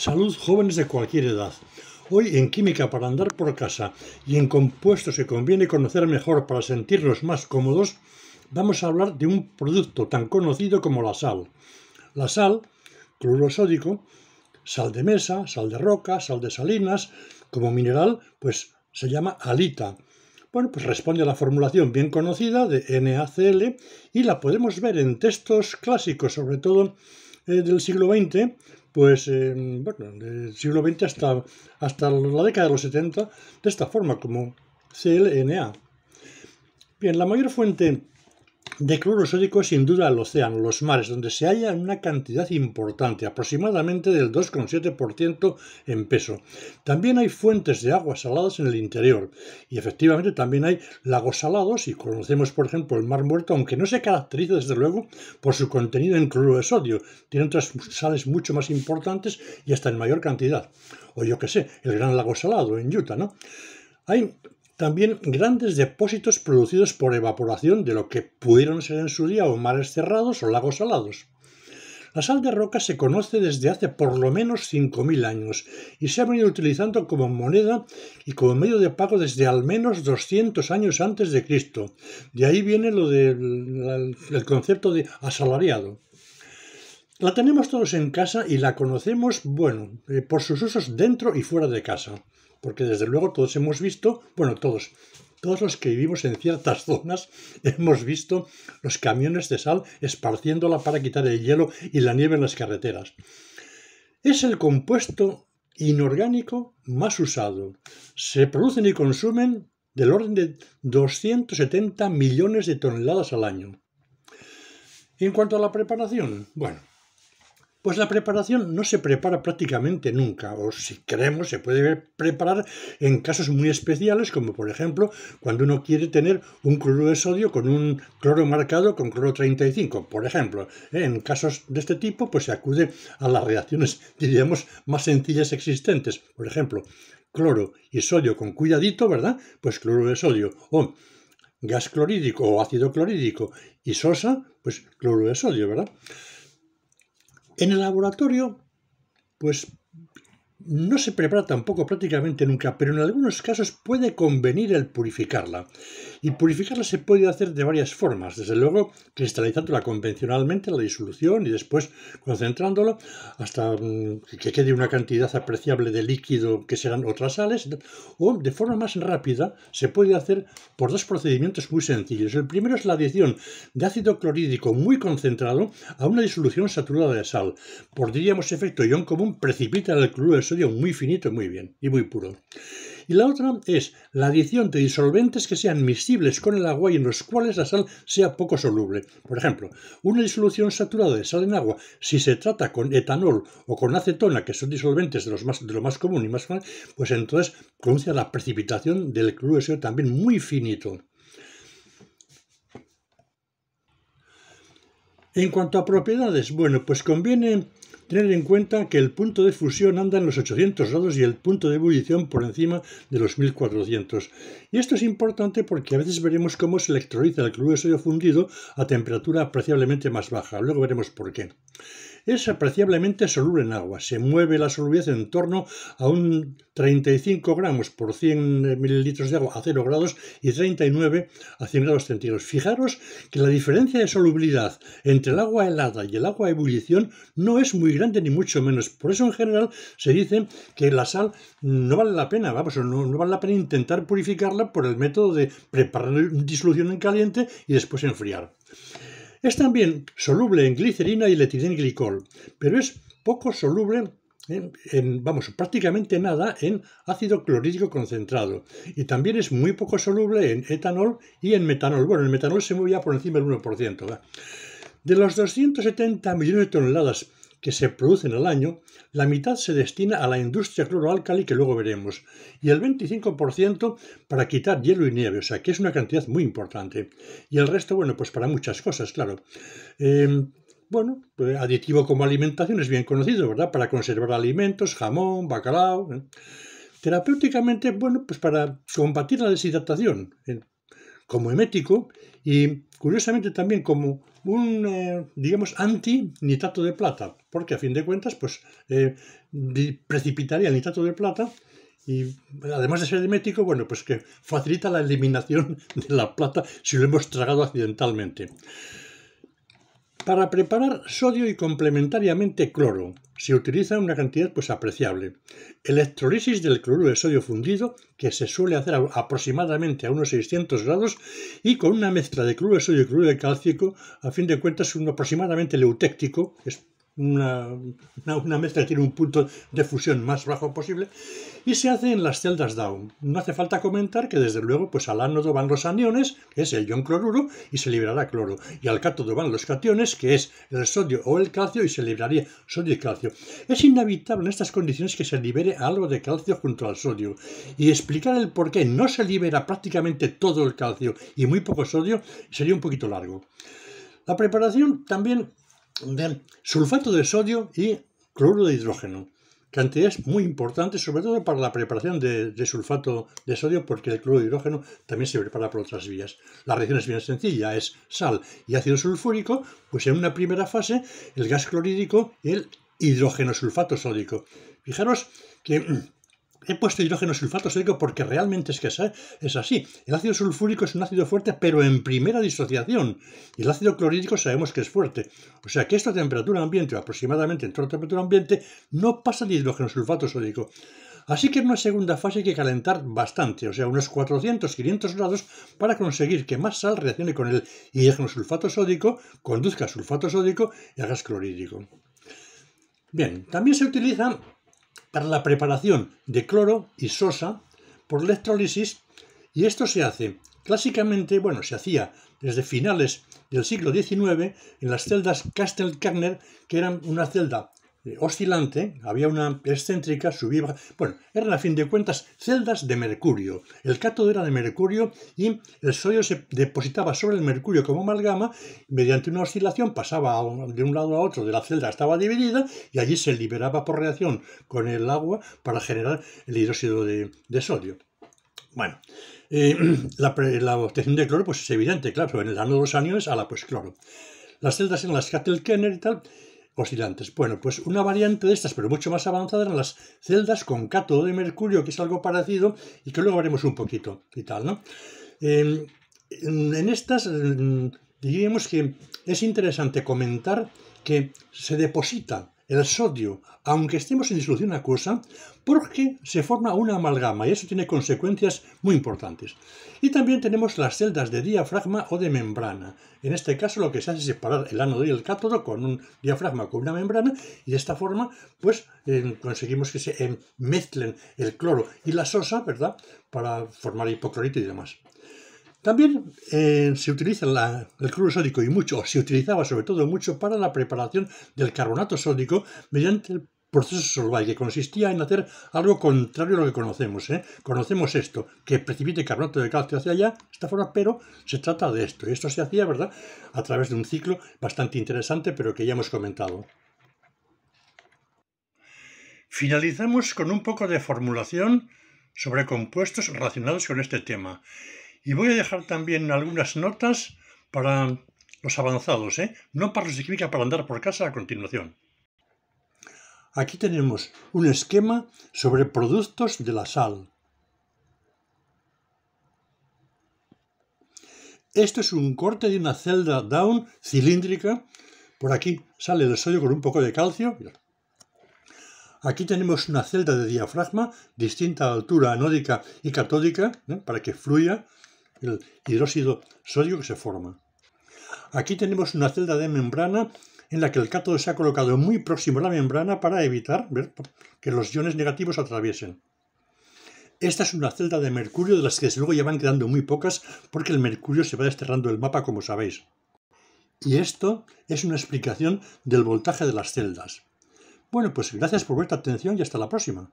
Salud jóvenes de cualquier edad. Hoy en Química para andar por casa y en compuestos que conviene conocer mejor para sentirnos más cómodos, vamos a hablar de un producto tan conocido como la sal. La sal, clorosódico, sal de mesa, sal de roca, sal de salinas, como mineral, pues se llama alita. Bueno, pues responde a la formulación bien conocida de NaCl y la podemos ver en textos clásicos, sobre todo eh, del siglo XX, pues eh, bueno, del siglo XX hasta, hasta la década de los 70, de esta forma, como CLNA. Bien, la mayor fuente de cloro sódico es sin duda el océano, los mares, donde se halla una cantidad importante, aproximadamente del 2,7% en peso. También hay fuentes de aguas saladas en el interior y efectivamente también hay lagos salados y conocemos por ejemplo el mar muerto, aunque no se caracteriza desde luego por su contenido en cloro de sodio, tiene otras sales mucho más importantes y hasta en mayor cantidad. O yo qué sé, el gran lago salado en Utah, ¿no? Hay también grandes depósitos producidos por evaporación de lo que pudieron ser en su día o mares cerrados o lagos salados. La sal de roca se conoce desde hace por lo menos 5.000 años y se ha venido utilizando como moneda y como medio de pago desde al menos 200 años antes de Cristo. De ahí viene lo del concepto de asalariado. La tenemos todos en casa y la conocemos, bueno, eh, por sus usos dentro y fuera de casa porque desde luego todos hemos visto, bueno, todos, todos los que vivimos en ciertas zonas hemos visto los camiones de sal esparciéndola para quitar el hielo y la nieve en las carreteras. Es el compuesto inorgánico más usado. Se producen y consumen del orden de 270 millones de toneladas al año. En cuanto a la preparación, bueno, pues la preparación no se prepara prácticamente nunca, o si queremos se puede preparar en casos muy especiales, como por ejemplo cuando uno quiere tener un cloro de sodio con un cloro marcado con cloro 35, por ejemplo. ¿eh? En casos de este tipo, pues se acude a las reacciones, diríamos, más sencillas existentes. Por ejemplo, cloro y sodio con cuidadito, ¿verdad? Pues cloro de sodio. O gas clorídico o ácido clorídico y sosa, pues cloro de sodio, ¿verdad? En el laboratorio, pues no se prepara tampoco prácticamente nunca, pero en algunos casos puede convenir el purificarla. Y purificarla se puede hacer de varias formas, desde luego cristalizándola convencionalmente, la disolución, y después concentrándola hasta mm, que quede una cantidad apreciable de líquido que serán otras sales, o de forma más rápida se puede hacer por dos procedimientos muy sencillos. El primero es la adición de ácido clorhídrico muy concentrado a una disolución saturada de sal. Por diríamos efecto ion común, precipita el cloruro de sodio muy finito y muy bien, y muy puro. Y la otra es la adición de disolventes que sean miscibles con el agua y en los cuales la sal sea poco soluble. Por ejemplo, una disolución saturada de sal en agua, si se trata con etanol o con acetona, que son disolventes de, los más, de lo más común y más fácil, pues entonces produce la precipitación del cloruro también muy finito. En cuanto a propiedades, bueno, pues conviene Tener en cuenta que el punto de fusión anda en los 800 grados y el punto de ebullición por encima de los 1400. Y esto es importante porque a veces veremos cómo se electroliza el cloruro de sodio fundido a temperatura apreciablemente más baja. Luego veremos por qué. Es apreciablemente soluble en agua. Se mueve la solubilidad en torno a un 35 gramos por 100 eh, mililitros de agua a 0 grados y 39 a 100 grados centígrados. Fijaros que la diferencia de solubilidad entre el agua helada y el agua de ebullición no es muy grande ni mucho menos. Por eso en general se dice que la sal no vale la pena, vamos, no, no vale la pena intentar purificarla por el método de preparar disolución en caliente y después enfriar. Es también soluble en glicerina y letidenglicol, pero es poco soluble en, vamos, prácticamente nada en ácido clorhídrico concentrado. Y también es muy poco soluble en etanol y en metanol. Bueno, el metanol se movía por encima del 1%. De los 270 millones de toneladas que se producen al año, la mitad se destina a la industria cloroalcali que luego veremos, y el 25% para quitar hielo y nieve, o sea que es una cantidad muy importante. Y el resto, bueno, pues para muchas cosas, claro. Em, bueno, pues, aditivo como alimentación es bien conocido, ¿verdad? Para conservar alimentos, jamón, bacalao. ¿eh? Terapéuticamente, bueno, pues para combatir la deshidratación, como emético y curiosamente también como un, eh, digamos, anti-nitrato de plata, porque a fin de cuentas, pues, eh, precipitaría el nitrato de plata y además de ser hermético, bueno, pues que facilita la eliminación de la plata si lo hemos tragado accidentalmente. Para preparar sodio y complementariamente cloro, se utiliza una cantidad pues apreciable. Electrolisis del cloruro de sodio fundido, que se suele hacer aproximadamente a unos 600 grados, y con una mezcla de cloruro de sodio y cloruro de cálcico, a fin de cuentas un aproximadamente leutéctico, es una, mezcla que tiene un punto de fusión más bajo posible, y se hace en las celdas down. No hace falta comentar que desde luego pues al ánodo van los aniones, que es el ion cloruro, y se liberará cloro, y al cátodo van los cationes, que es el sodio o el calcio, y se liberaría sodio y calcio. Es inevitable en estas condiciones que se libere algo de calcio junto al sodio, y explicar el por qué no se libera prácticamente todo el calcio y muy poco sodio sería un poquito largo. La preparación también sulfato de sodio y cloro de hidrógeno. es muy importante, sobre todo para la preparación de, sulfato de sodio, porque el cloro de hidrógeno también se prepara por otras vías. La reacción es bien sencilla, es sal y ácido sulfúrico, pues en una primera fase el gas clorhídrico y el hidrógeno sulfato sódico. Fijaros que he puesto hidrógeno sulfato sódico porque realmente es que eh, es así. El ácido sulfúrico es un ácido fuerte, pero en primera disociación. Y el ácido clorhídrico sabemos que es fuerte. O sea que esta temperatura ambiente, o aproximadamente en toda temperatura ambiente, no pasa de hidrógeno sulfato sódico. Así que en una segunda fase hay que calentar bastante, o sea, unos 400-500 grados para conseguir que más sal reaccione con el hidrógeno sulfato sódico, conduzca sulfato sódico y gas clorhídrico. Bien, también se utilizan para la preparación de cloro y sosa por electrólisis y esto se hace clásicamente, bueno, se hacía desde finales del siglo XIX en las celdas Castel-Kagner, que eran una celda eh, oscilante, había una excéntrica, subía... Bueno, eran a fin de cuentas celdas de mercurio. El cátodo era de mercurio y el sodio se depositaba sobre el mercurio como amalgama. Mediante una oscilación pasaba de un lado a otro de la celda, estaba dividida y allí se liberaba por reacción con el agua para generar el hidróxido de, sodio. Bueno, eh, la, obtención de cloro pues es evidente, claro, en el dano de los aniones, a la pues cloro. Las celdas en las Kettle Kenner y tal oscilantes. Bueno, pues una variante de estas, pero mucho más avanzada, eran las celdas con cátodo de mercurio, que es algo parecido y que luego veremos un poquito y tal, ¿no? Em, en estas, mm, diríamos que es interesante comentar que se depositan el sodio, aunque estemos en disolución acuosa, porque se forma una amalgama y eso tiene consecuencias muy importantes. Y también tenemos las celdas de diafragma o de membrana. En este caso lo que se hace es separar el ánodo y el cátodo con un diafragma con una membrana y de esta forma pues eh, conseguimos que se em, mezclen el cloro y la sosa, ¿verdad? Para formar hipoclorito y demás. También eh, se utiliza el cloro sódico y mucho, o se utilizaba sobre todo mucho para la preparación del carbonato sódico mediante el proceso Solvay, que consistía en hacer algo contrario a lo que conocemos. ¿eh? Conocemos esto, que precipite carbonato de calcio hacia allá, esta forma, pero se trata de esto. Y esto se hacía, ¿verdad?, a través de un ciclo bastante interesante, pero que ya hemos comentado. Finalizamos con un poco de formulación sobre compuestos relacionados con este tema. Y voy a dejar también algunas notas para los avanzados, ¿eh? no para los de química para andar por casa a continuación. Aquí tenemos un esquema sobre productos de la sal. Esto es un corte de una celda down cilíndrica. Por aquí sale el sodio con un poco de calcio. Aquí tenemos una celda de diafragma, distinta altura anódica y catódica, ¿eh? para que fluya el hidróxido sodio que se forma. Aquí tenemos una celda de membrana en la que el cátodo se ha colocado muy próximo a la membrana para evitar que los iones negativos atraviesen. Esta es una celda de mercurio de las que desde luego ya van quedando muy pocas porque el mercurio se va desterrando del mapa como sabéis. Y esto es una explicación del voltaje de las celdas. Bueno, pues gracias por vuestra atención y hasta la próxima.